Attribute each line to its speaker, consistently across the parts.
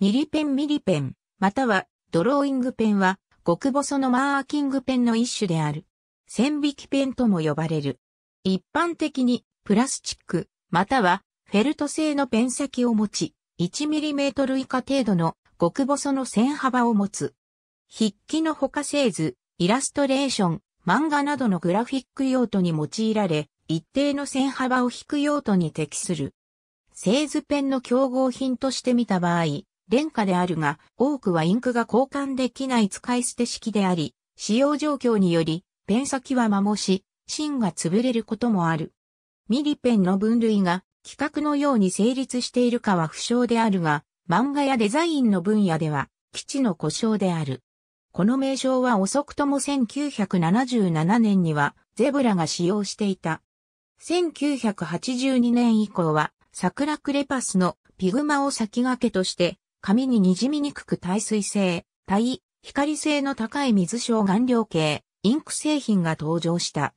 Speaker 1: ミリペンミリペン、またはドローイングペン
Speaker 2: は極細のマーキングペンの一種である。線引きペンとも呼ばれる。一般的にプラスチック、またはフェルト製のペン先を持ち、1mm 以下程度の極細の線幅を持つ。筆記の他製図、イラストレーション、漫画などのグラフィック用途に用いられ、一定の線幅を引く用途に適する。製図ペンの競合品として見た場合、廉価であるが、多くはインクが交換できない使い捨て式であり、使用状況により、ペン先は摩耗し、芯が潰れることもある。ミリペンの分類が規格のように成立しているかは不詳であるが、漫画やデザインの分野では、基地の故障である。この名称は遅くとも1977年には、ゼブラが使用していた。1982年以降は、桜クレパスのピグマを先駆けとして、紙に滲みにくく耐水性、耐、光性の高い水晶顔料系、インク製品が登場した。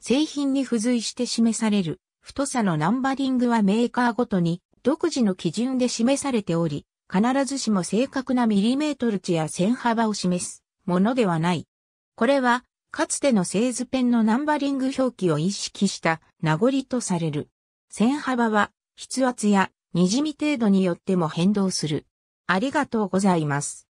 Speaker 2: 製品に付随して示される太さのナンバリングはメーカーごとに独自の基準で示されており、必ずしも正確なミリメートル値や線幅を示すものではない。これは、かつての製図ペンのナンバリング表記を意識した名残とされる。線幅は筆圧や滲み程
Speaker 1: 度によっても変動する。ありがとうございます。